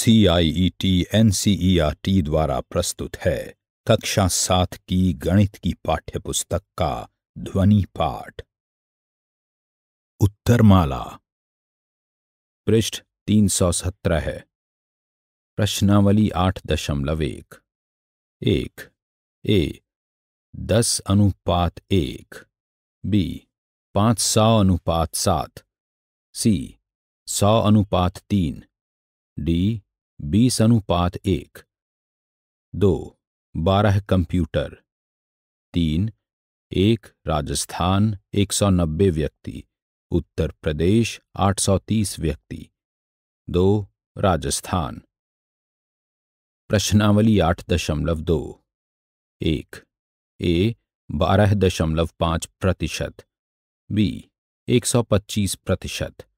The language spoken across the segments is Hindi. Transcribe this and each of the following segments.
सीआईईटी एनसीईआरटी e e द्वारा प्रस्तुत है कक्षा सात की गणित की पाठ्यपुस्तक का ध्वनि पाठ उत्तरमाला पृष्ठ तीन सौ सत्रह है प्रश्नावली आठ दशमलव एक एक ए दस अनुपात एक बी पांच सौ अनुपात सात सी सौ अनुपात तीन डी बीस अनुपात एक दो बारह कंप्यूटर तीन एक राजस्थान एक सौ नब्बे व्यक्ति उत्तर प्रदेश आठ सौ तीस व्यक्ति दो राजस्थान प्रश्नावली आठ दशमलव दो एक ए बारह दशमलव पाँच प्रतिशत बी एक सौ पच्चीस प्रतिशत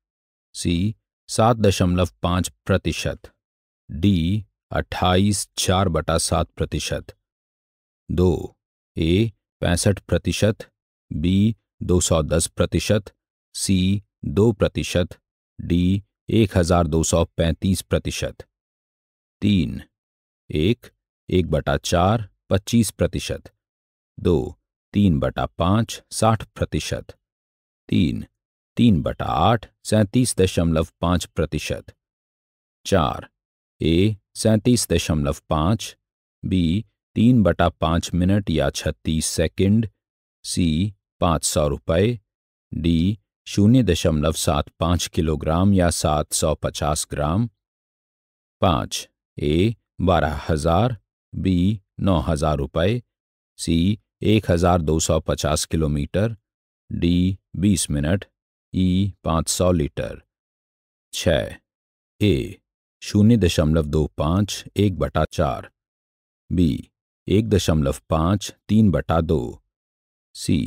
सी सात दशमलव पांच प्रतिशत डी अट्ठाईस चार बटा सात प्रतिशत दो ए पैंसठ प्रतिशत बी दो सौ दस प्रतिशत सी दो प्रतिशत डी एक हजार दो सौ पैंतीस प्रतिशत तीन एक एक बटा चार पच्चीस प्रतिशत दो तीन बटा पाँच साठ प्रतिशत तीन तीन बटा आठ सैंतीस दशमलव पाँच प्रतिशत चार ए सैंतीस दशमलव पाँच बी तीन बटा पाँच मिनट या छत्तीस सेकंड सी पाँच सौ रुपये डी शून्य दशमलव सात पाँच किलोग्राम या सात सौ पचास ग्राम पाँच ए बारह हजार बी नौ हजार रुपये सी एक हजार दो सौ पचास किलोमीटर डी बीस मिनट ई पाँच सौ लीटर छ ए शून्य दशमलव दो पाँच एक बटा चार बी एक दशमलव पाँच तीन बटा दो सी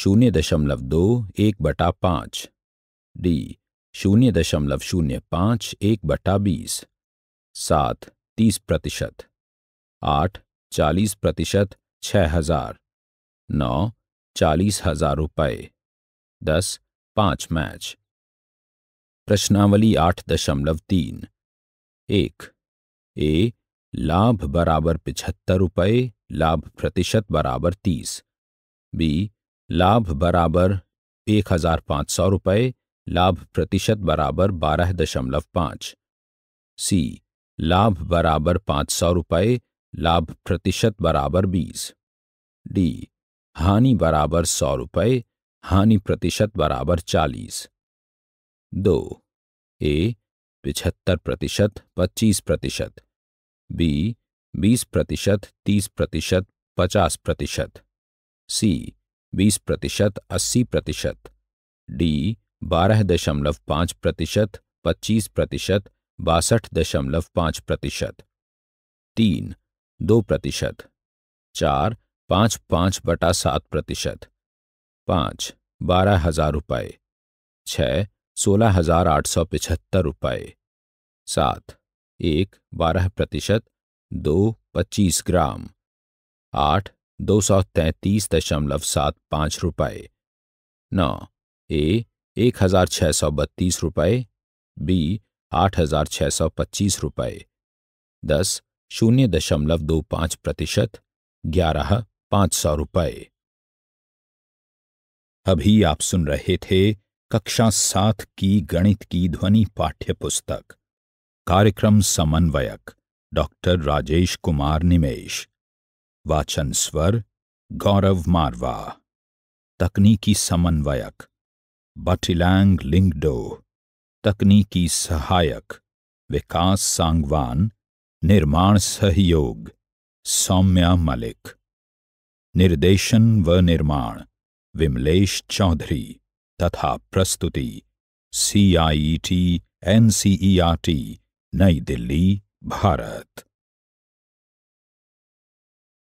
शून्य दशमलव दो एक बटा पाँच डी शून्य दशमलव शून्य पाँच एक बटा बीस सात तीस प्रतिशत आठ चालीस प्रतिशत छः हजार नौ चालीस हजार रुपये दस पाँच मैच प्रश्नावली आठ दशमलव तीन एक ए लाभ बराबर पिछहत्तर रुपये लाभ प्रतिशत बराबर तीस बी लाभ बराबर एक हजार पाँच सौ रुपये लाभ प्रतिशत बराबर बारह दशमलव पाँच सी लाभ बराबर पाँच सौ रुपये लाभ प्रतिशत बराबर बीस डी हानि बराबर सौ रुपये हानि प्रतिशत बराबर चालीस दो ए पिछहत्तर प्रतिशत पच्चीस प्रतिशत बी बीस प्रतिशत तीस प्रतिशत पचास प्रतिशत सी बीस प्रतिशत अस्सी प्रतिशत डी बारह दशमलव पाँच प्रतिशत पच्चीस प्रतिशत बासठ दशमलव पाँच प्रतिशत तीन दो प्रतिशत चार पाँच पाँच बटा सात प्रतिशत पाँच बारह हजार रुपये छः सोलह हजार आठ सौ पिछहत्तर रुपये सात एक बारह प्रतिशत दो पच्चीस ग्राम आठ दो सौ तैंतीस दशमलव सात पाँच रुपये नौ ए एक हजार छः सौ बत्तीस रुपये बी आठ हजार छः सौ पच्चीस रुपये दस शून्य दशमलव दो पाँच प्रतिशत ग्यारह पाँच सौ रुपये अभी आप सुन रहे थे कक्षा सात की गणित की ध्वनि पाठ्य पुस्तक कार्यक्रम समन्वयक डॉक्टर राजेश कुमार निमेश वाचन स्वर गौरव मारवा तकनीकी समन्वयक बटिलैंग लिंगडो तकनीकी सहायक विकास सांगवान निर्माण सहयोग सौम्या मलिक निर्देशन व निर्माण विमलेश चौधरी तथा प्रस्तुति C I T N C E R T नई दिल्ली भारत